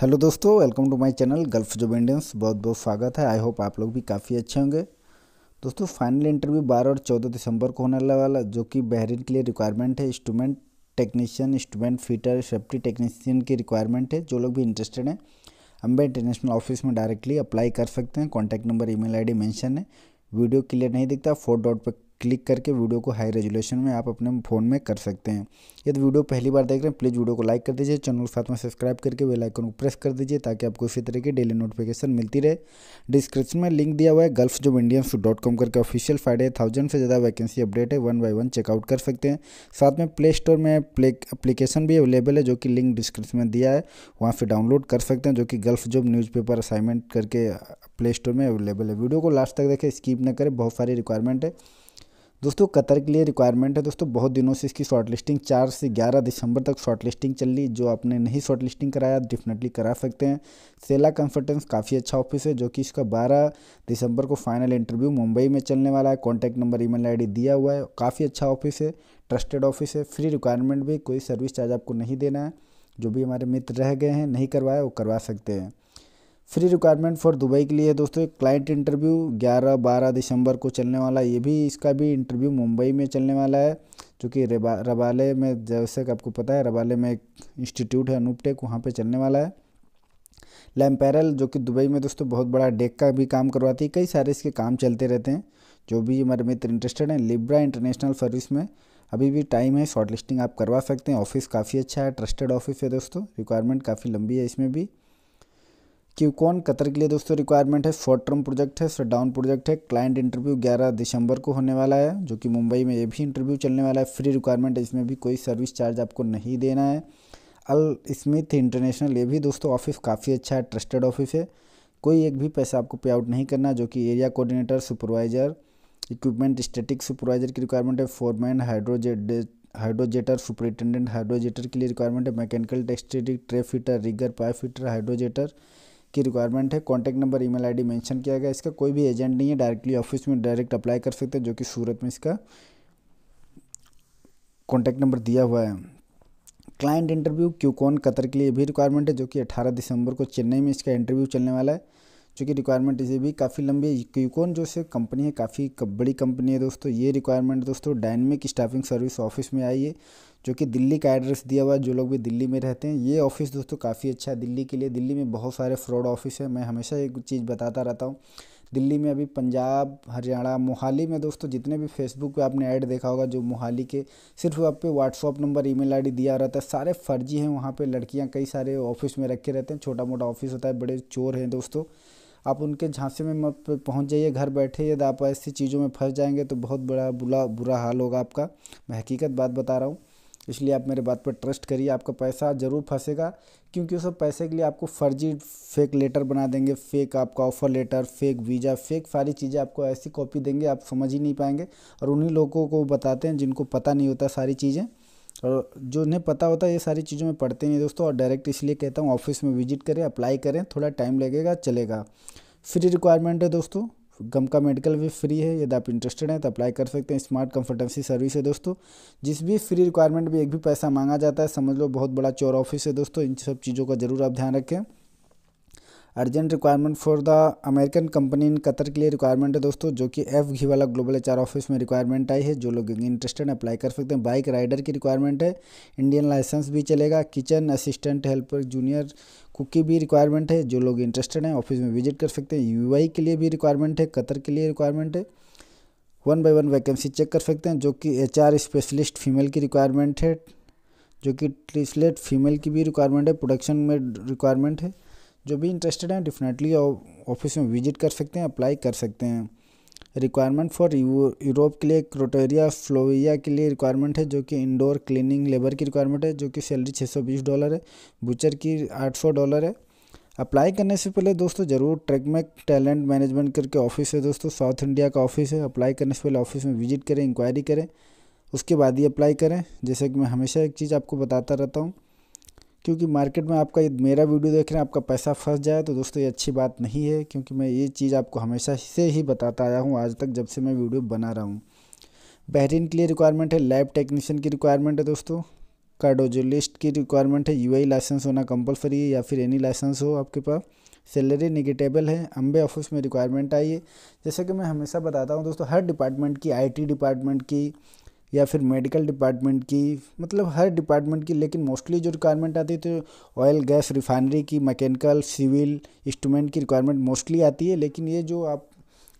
hello दोस्तों welcome to my channel Gulf Job Indians बहुत बहुत स्वागत है आई होप आप लोग भी काफ़ी अच्छे होंगे दोस्तों फाइनल इंटरव्यू बारह और चौदह दिसंबर को होने वाला जो कि बहरीन के लिए रिक्वायरमेंट है instrument technician instrument fitter safety technician की रिक्वायरमेंट है जो लोग भी इंटरेस्टेड हैं अम्बे इंटरनेशनल ऑफिस में डायरेक्टली अप्लाई कर सकते हैं कॉन्टैक्ट नंबर ई मेल है मेंशन है वीडियो क्लियर नहीं दिखता फोर डॉट पर क्लिक करके वीडियो को हाई रेजोल्यूशन में आप अपने फ़ोन में कर सकते हैं यदि वीडियो पहली बार देख रहे हैं प्लीज़ वीडियो को लाइक कर दीजिए चैनल को साथ में सब्सक्राइब करके बेल आइकन को प्रेस कर दीजिए ताकि आपको इसी तरह की डेली नोटिफिकेशन मिलती रहे डिस्क्रिप्शन में लिंक दिया हुआ है Gulf Job Indians dot com करके ऑफिशियल फ्राइडे थाउजेंड से ज़्यादा वैकेंसी अपडेट है वन बाई वन चेकआउट कर सकते हैं साथ में प्ले स्टोर में प्ले अपलीकेशन भी अवेलेबल है जो कि लिंक डिस्क्रिप्शन में दिया है वहाँ से डाउनलोड कर सकते हैं जो कि गल्फ जॉब न्यूज़पेपर असाइनमेंट करके प्ले स्टोर में अवेलेबल है वीडियो को लास्ट तक देखें स्किप न करें बहुत सारी रिक्वायरमेंट है दोस्तों कतर के लिए रिक्वायरमेंट है दोस्तों बहुत दिनों से इसकी शॉर्ट लिस्टिंग चार से ग्यारह दिसंबर तक शॉर्ट लिस्टिंग चल रही जो आपने नहीं शॉर्ट लिस्टिंग कराया डेफिनेटली करा सकते हैं सेला कंसल्टेंस काफ़ी अच्छा ऑफिस है जो कि इसका बारह दिसंबर को फाइनल इंटरव्यू मुंबई में चलने वाला है कॉन्टैक्ट नंबर ई मेल दिया हुआ है काफ़ी अच्छा ऑफिस है ट्रस्टेड ऑफिस है फ्री रिक्वायरमेंट भी कोई सर्विस चार्ज आपको नहीं देना है जो भी हमारे मित्र रह गए हैं नहीं करवाए वो करवा सकते हैं फ्री रिक्वायरमेंट फॉर दुबई के लिए दोस्तों एक क्लाइंट इंटरव्यू 11 12 दिसंबर को चलने वाला है ये भी इसका भी इंटरव्यू मुंबई में चलने वाला है जो कि रबाले में जैसे कि आपको पता है रबाले में एक इंस्टीट्यूट है अनूप टेक वहाँ पर चलने वाला है लैम्पेरल जो कि दुबई में दोस्तों बहुत बड़ा डेक का भी काम करवाती है कई सारे इसके काम चलते रहते हैं जो भी हमारे मित्र इंटरेस्टेड हैं लिब्रा इंटरनेशनल सर्विस में अभी भी टाइम है शॉर्ट लिस्टिंग आप करवा सकते हैं ऑफिस काफ़ी अच्छा है ट्रस्टेड ऑफिस है दोस्तों रिक्वायरमेंट काफ़ी लंबी है इसमें भी क्यूकॉन कतर के लिए दोस्तों रिक्वायरमेंट है शॉर्ट टर्म प्रोजेक्ट है शट डाउन प्रोजेक्ट है क्लाइंट इंटरव्यू 11 दिसंबर को होने वाला है जो कि मुंबई में ये भी इंटरव्यू चलने वाला है फ्री रिक्वायरमेंट है इसमें भी कोई सर्विस चार्ज आपको नहीं देना है अल स्मिथ इंटरनेशनल ये भी दोस्तों ऑफिस काफ़ी अच्छा है ट्रस्टेड ऑफिस है कोई एक भी पैसा आपको पे आउट नहीं करना जो कि area coordinator supervisor equipment static supervisor की रिक्वायरमेंट है foreman hydrojet hydrojetter superintendent hydrojetter के लिए रिक्वायरमेंट है मैकेनिकल टेक्सटेटिक tray fitter rigger pipe fitter hydrojetter की रिक्वायरमेंट है कॉन्टैक्ट नंबर ई मेल आई किया गया इसका कोई भी एजेंट नहीं है डायरेक्टली ऑफिस में डायरेक्ट अप्लाई कर सकते हैं जो कि सूरत में इसका कॉन्टैक्ट नंबर दिया हुआ है क्लाइंट इंटरव्यू क्यूकॉन कतर के लिए भी रिक्वायरमेंट है जो कि 18 दिसंबर को चेन्नई में इसका इंटरव्यू चलने वाला है चूँकि रिक्वायरमेंट इसे भी काफ़ी लंबी है क्यूकॉन जो से कंपनी है काफ़ी बड़ी कंपनी है दोस्तों ये रिक्वायरमेंट दोस्तों डायनमिक स्टाफिंग सर्विस ऑफिस में आई है जो कि दिल्ली का एड्रेस दिया हुआ है जो लोग भी दिल्ली में रहते हैं ये ऑफिस दोस्तों काफ़ी अच्छा है दिल्ली के लिए दिल्ली में बहुत सारे फ्रॉड ऑफिस है मैं हमेशा एक चीज़ बताता रहता हूँ दिल्ली में अभी पंजाब हरियाणा मोहाली में दोस्तों जितने भी फेसबुक पे आपने ऐड देखा होगा जो मोहाली के सिर्फ आप पे व्हाट्सअप नंबर ईमेल आईडी दिया रहता है सारे फर्जी हैं वहाँ पे लड़कियाँ कई सारे ऑफिस में रखे रहते हैं छोटा मोटा ऑफिस होता है बड़े चोर हैं दोस्तों आप उनके झांसे में मत पहुंच जाइए घर बैठे यदि आप ऐसी चीज़ों में फंस जाएंगे तो बहुत बड़ा बुरा बुरा हाल होगा आपका मैं हकीकत बात बता रहा हूँ इसलिए आप मेरे बात पर ट्रस्ट करिए आपका पैसा ज़रूर फंसेगा क्योंकि सब पैसे के लिए आपको फर्जी फेक लेटर बना देंगे फेक आपका offer letter fake visa fake सारी चीज़ें आपको ऐसी कॉपी देंगे आप समझ ही नहीं पाएंगे और उन्हीं लोगों को बताते हैं जिनको पता नहीं होता सारी चीज़ें और जो उन्हें पता होता है ये सारी चीज़ों में पढ़ते नहीं दोस्तों और डायरेक्ट इसलिए कहता हूँ ऑफिस में विजिट करें अप्लाई करें थोड़ा टाइम लगेगा चलेगा फ्री रिक्वायरमेंट है दोस्तों गम का मेडिकल भी फ्री है यदि आप इंटरेस्टेड हैं तो अप्लाई कर सकते हैं स्मार्ट कंफर्टेंसी सर्विस है दोस्तों जिस भी फ्री रिक्वायरमेंट में एक भी पैसा मांगा जाता है समझ लो बहुत बड़ा चोर ऑफिस है दोस्तों इन सब चीज़ों का ज़रूर आप ध्यान रखें urgent requirement for the American company in Qatar के लिए रिक्वायरमेंट है दोस्तों जो कि एफ घी वाला ग्लोबल एच ऑफिस में रिक्वायरमेंट आई है जो लोग इंटरेस्टेड अप्लाई कर सकते हैं बाइक राइडर की रिक्वायरमेंट है इंडियन लाइसेंस भी चलेगा kitchen assistant helper junior cook की भी रिक्वायरमेंट है जो लोग इंटरेस्टेड हैं ऑफिस में विजिट कर सकते हैं यू के लिए भी रिक्वायरमेंट है कतर के लिए रिक्वायरमेंट है one by one vacancy check कर सकते हैं जो कि एच स्पेशलिस्ट फीमेल की रिक्वायरमेंट है जो कि ट्रिसलेट फीमेल की भी रिक्वायरमेंट है प्रोडक्शन में रिक्वायरमेंट है जो भी इंटरेस्टेड हैं डेफिनेटली ऑफिस में विजिट कर सकते हैं अप्लाई कर सकते हैं रिक्वायरमेंट फॉर यूरोप के लिए क्रोटेरिया फ्लोविया के लिए रिक्वायरमेंट है जो कि इंडोर क्लीनिंग लेबर की रिक्वायरमेंट है जो कि सैलरी 620 डॉलर है बुचर की 800 डॉलर है अप्लाई करने से पहले दोस्तों ज़रूर ट्रेकमेक टैलेंट मैनेजमेंट करके ऑफिस है दोस्तों साउथ इंडिया का ऑफिस है अप्लाई करने से पहले ऑफिस में विजिट करें इंक्वायरी करें उसके बाद ही अप्लाई करें जैसे कि मैं हमेशा एक चीज़ आपको बताता रहता हूँ क्योंकि मार्केट में आपका मेरा वीडियो देख रहे हैं आपका पैसा फंस जाए तो दोस्तों ये अच्छी बात नहीं है क्योंकि मैं ये चीज़ आपको हमेशा से ही बताता आया हूँ आज तक जब से मैं वीडियो बना रहा हूँ बहरीन के लिए रिक्वायरमेंट है लैब टेक्नीशियन की रिक्वायरमेंट है दोस्तों कार्डोजोलिस्ट की रिक्वायरमेंट है यूआई लाइसेंस होना कंपलसरी है या फिर एनी लाइसेंस हो आपके पास सैलरी निगेटेबल है अम्बे ऑफिस में रिक्वायरमेंट आई है जैसे कि मैं हमेशा बताता हूँ दोस्तों हर डिपार्टमेंट की आईटी डिपार्टमेंट की या फिर मेडिकल डिपार्टमेंट की मतलब हर डिपार्टमेंट की लेकिन मोस्टली जो रिक्वायरमेंट आती है तो ऑयल गैस रिफाइनरी की मैकेनिकल सिविल इंस्ट्रूमेंट की रिक्वायरमेंट मोस्टली आती है लेकिन ये जो आप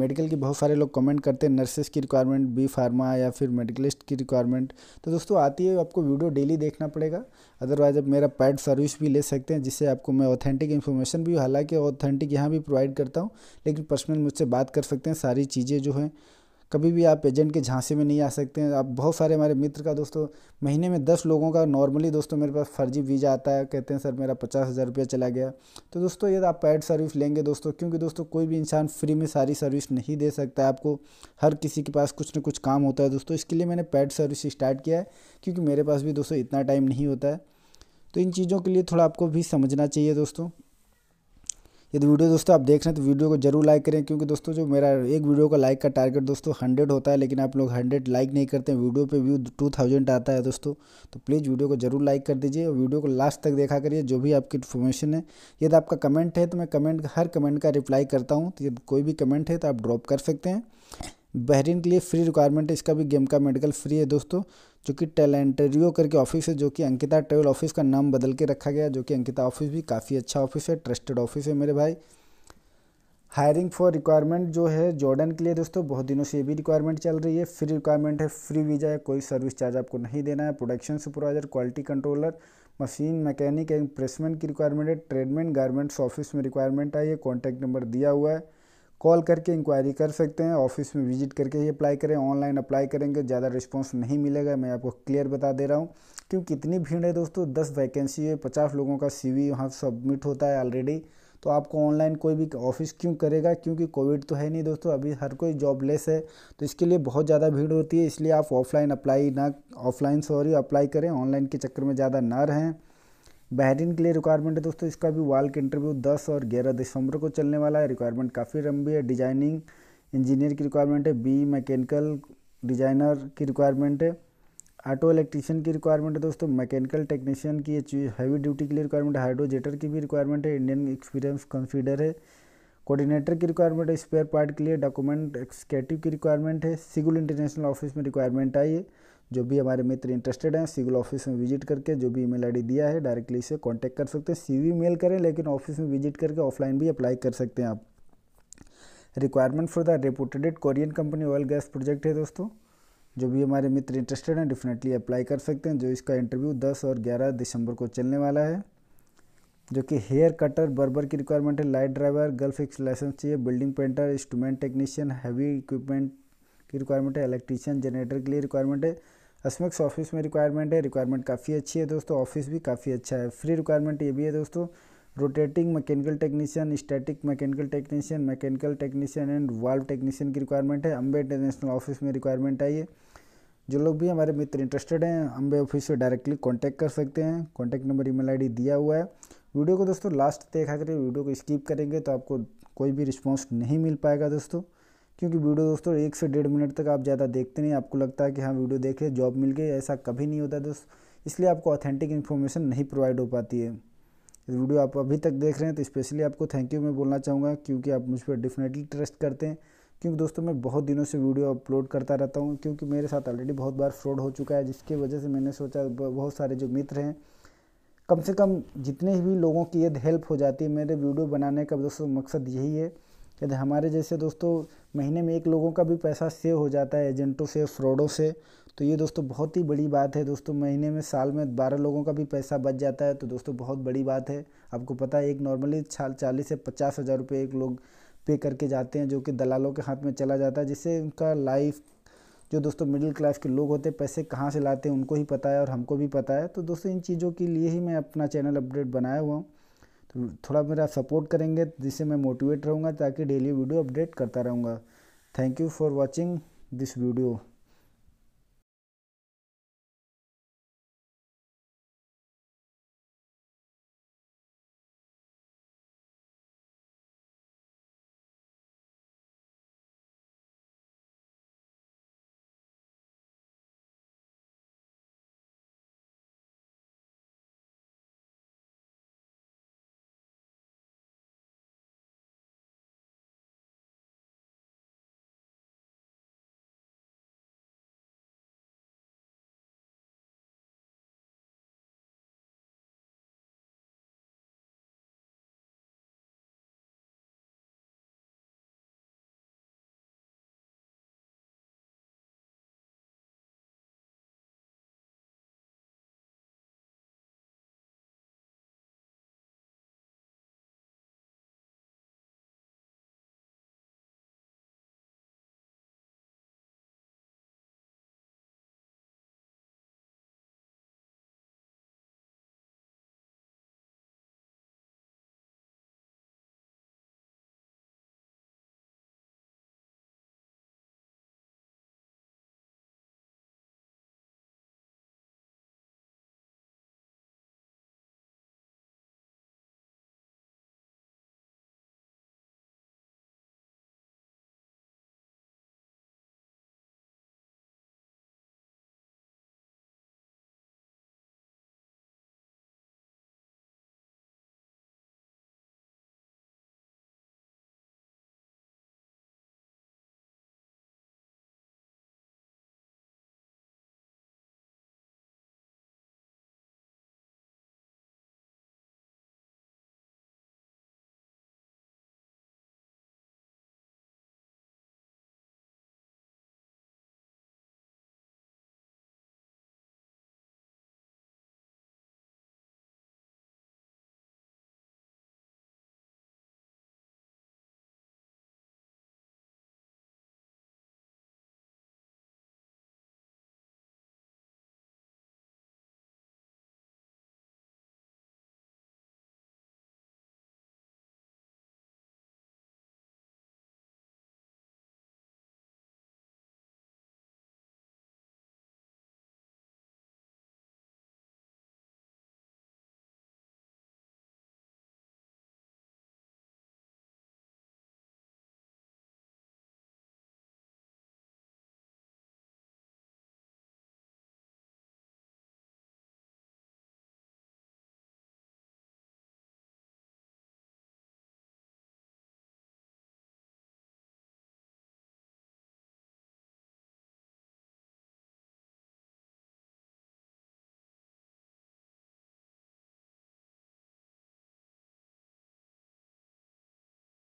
मेडिकल की बहुत सारे लोग कमेंट करते हैं नर्सेस की रिक्वायरमेंट बी फार्मा या फिर मेडिकलिस्ट की रिक्वायरमेंट तो दोस्तों आती है आपको वीडियो डेली देखना पड़ेगा अदरवाइज आप मेरा पैड सर्विस भी ले सकते हैं जिससे आपको मैं ऑथेंटिक इन्फॉर्मेशन भी हालांकि ऑथेंटिक यहाँ भी प्रोवाइड करता हूँ लेकिन पर्सनल मुझसे बात कर सकते हैं सारी चीज़ें जो हैं कभी भी आप एजेंट के झांसे में नहीं आ सकते हैं आप बहुत सारे हमारे मित्र का दोस्तों महीने में दस लोगों का नॉर्मली दोस्तों मेरे पास फर्जी वीज़ा आता है कहते हैं सर मेरा पचास हज़ार रुपया चला गया तो दोस्तों यदि आप पैड सर्विस लेंगे दोस्तों क्योंकि दोस्तों कोई भी इंसान फ्री में सारी सर्विस नहीं दे सकता है आपको हर किसी के पास कुछ ना कुछ काम होता है दोस्तों इसके लिए मैंने पैड सर्विस स्टार्ट किया है क्योंकि मेरे पास भी दोस्तों इतना टाइम नहीं होता है तो इन चीज़ों के लिए थोड़ा आपको भी समझना चाहिए दोस्तों यदि वीडियो दोस्तों आप देख रहे हैं तो वीडियो को जरूर लाइक करें क्योंकि दोस्तों जो मेरा एक वीडियो का लाइक का टारगेट दोस्तों हंड्रेड होता है लेकिन आप लोग हंड्रेड लाइक नहीं करते हैं वीडियो पर व्यू टू थाउजेंड आता है दोस्तों तो प्लीज़ वीडियो को जरूर लाइक कर दीजिए और वीडियो को लास्ट तक देखा करिए जो भी आपकी इन्फॉर्मेशन है यदि आपका कमेंट है तो मैं कमेंट हर कमेंट का रिप्लाई करता हूँ तो यदि कोई भी कमेंट है तो आप ड्रॉप कर सकते हैं बहरीन के लिए फ्री रिक्वायरमेंट है इसका भी गेम का मेडिकल फ्री है दोस्तों जो कि टेलेंटेरियो करके ऑफिस है जो कि अंकिता ट्रेवल ऑफिस का नाम बदल के रखा गया जो कि अंकिता ऑफिस भी काफ़ी अच्छा ऑफिस है ट्रस्टेड ऑफिस है मेरे भाई हायरिंग फॉर रिक्वायरमेंट जो है जॉर्डन के लिए दोस्तों बहुत दिनों से ये भी रिक्वायरमेंट चल रही है फ्री रिक्वायरमेंट है फ्री वीज़ा है कोई सर्विस चार्ज आपको नहीं देना है production supervisor quality controller machine mechanic and प्रेसमेंट की रिक्वायरमेंट है ट्रेडमेंट गारमेंट्स ऑफिस में रिक्वायरमेंट आई है कॉन्टैक्ट नंबर दिया हुआ है कॉल करके इंक्वायरी कर सकते हैं ऑफिस में विजिट करके ही अप्लाई करें ऑनलाइन अप्लाई करेंगे ज़्यादा रिस्पॉन्स नहीं मिलेगा मैं आपको क्लियर बता दे रहा हूँ क्योंकि कितनी भीड़ है दोस्तों दस वैकेंसी है पचास लोगों का सी वी वहाँ सबमिट होता है ऑलरेडी तो आपको ऑनलाइन कोई भी ऑफिस क्यों करेगा क्योंकि कोविड तो है नहीं दोस्तों अभी हर कोई जॉबलेस है तो इसके लिए बहुत ज़्यादा भीड़ होती है इसलिए आप ऑफलाइन अप्लाई ना ऑफलाइन सॉरी अप्लाई करें ऑनलाइन के चक्कर में ज़्यादा ना रहें बहरीन के लिए रिक्वायरमेंट है दोस्तों इसका भी वाल के इंटरव्यू दस और ग्यारह दिसंबर को चलने वाला है रिक्वायरमेंट काफ़ी लंबी है डिजाइनिंग इंजीनियर की रिक्वायरमेंट है बी मैकेनिकल डिजाइनर की रिक्वायरमेंट है ऑटो इलेक्ट्रीशियन की रिक्वायरमेंट है दोस्तों मैकेनिकल टेक्नीशियन की हैवी ड्यूटी के लिए रिक्वायरमेंट है हाइड्रोजेटर की भी रिक्वायरमेंट है इंडियन एक्सपीरियंस कंसीडर है कोऑर्डिनेटर की रिक्वायरमेंट है स्पेयर पार्ट के लिए डॉक्यूमेंट एक्सकेटिव की रिक्वायरमेंट है सिगुल इंटरनेशनल ऑफिस में रिक्वायरमेंट आई है जो भी हमारे मित्र इंटरेस्टेड हैं सिविल ऑफिस में विजिट करके जो भी ईमेल आईडी दिया है डायरेक्टली इसे कांटेक्ट कर सकते हैं सीवी मेल करें लेकिन ऑफिस में विजिट करके ऑफलाइन भी अप्लाई कर सकते हैं आप requirement for the reputed Korean company oil gas project है दोस्तों जो भी हमारे मित्र इंटरेस्टेड हैं डेफिनेटली अप्लाई कर सकते हैं जो इसका इंटरव्यू दस और ग्यारह दिसंबर को चलने वाला है जो कि हेयर कटर बर्बर की रिक्वायरमेंट है लाइट ड्राइवर गर्ल फिक्स लाइसेंस चाहिए building painter instrument technician heavy equipment की रिक्वायरमेंट है इलेक्ट्रीशियन जनरेटर के लिए रिक्वायरमेंट है अस्मेक्स ऑफिस में रिक्वायरमेंट है रिक्वायरमेंट काफ़ी अच्छी है दोस्तों ऑफिस भी काफ़ी अच्छा है फ्री रिक्वायरमेंट ये भी है दोस्तों rotating mechanical technician static mechanical technician mechanical technician and valve technician की रिक्वायरमेंट है अम्बे इंटरनेशनल ऑफिस में रिक्वायरमेंट आई है जो लोग भी हमारे मित्र इंटरेस्टेड हैं अम्बे ऑफिस से डायरेक्टली कॉन्टैक्ट कर सकते हैं कॉन्टैक्ट नंबर ईमेल डी दिया हुआ है वीडियो को दोस्तों लास्ट देखा करें वीडियो को स्किप करेंगे तो आपको कोई भी रिस्पॉन्स नहीं मिल पाएगा दोस्तों क्योंकि वीडियो दोस्तों एक से डेढ़ मिनट तक आप ज़्यादा देखते नहीं आपको लगता है कि हाँ वीडियो देखे जॉब मिल गई ऐसा कभी नहीं होता दोस्त इसलिए आपको ऑथेंटिक इन्फॉर्मेशन नहीं प्रोवाइड हो पाती है वीडियो आप अभी तक देख रहे हैं तो स्पेशली आपको थैंक यू मैं बोलना चाहूँगा क्योंकि आप मुझ पर डेफिनेटली ट्रस्ट करते हैं क्योंकि दोस्तों मैं बहुत दिनों से वीडियो अपलोड करता रहता हूँ क्योंकि मेरे साथ ऑलरेडी बहुत बार फ्रॉड हो चुका है जिसकी वजह से मैंने सोचा बहुत सारे जो मित्र हैं कम से कम जितने भी लोगों की यदि हेल्प हो जाती है मेरे वीडियो बनाने का दोस्तों मकसद यही है यदि हमारे जैसे दोस्तों महीने में एक लोगों का भी पैसा सेव हो जाता है एजेंटों से फ्रॉडों से तो ये दोस्तों बहुत ही बड़ी बात है दोस्तों महीने में साल में बारह लोगों का भी पैसा बच जाता है तो दोस्तों बहुत बड़ी बात है आपको पता है एक नॉर्मली चालीस से पचास हज़ार रुपये एक लोग पे करके जाते हैं जो कि दलालों के हाथ में चला जाता है जिससे उनका लाइफ जो दोस्तों मिडिल क्लास के लोग होते हैं पैसे कहाँ से लाते हैं उनको ही पता है और हमको भी पता है तो दोस्तों इन चीज़ों के लिए ही मैं अपना चैनल अपडेट बनाया हुआ हूँ तो थोड़ा मेरा सपोर्ट करेंगे जिससे मैं मोटिवेट रहूँगा ताकि डेली वीडियो अपडेट करता रहूँगा thank you for watching this video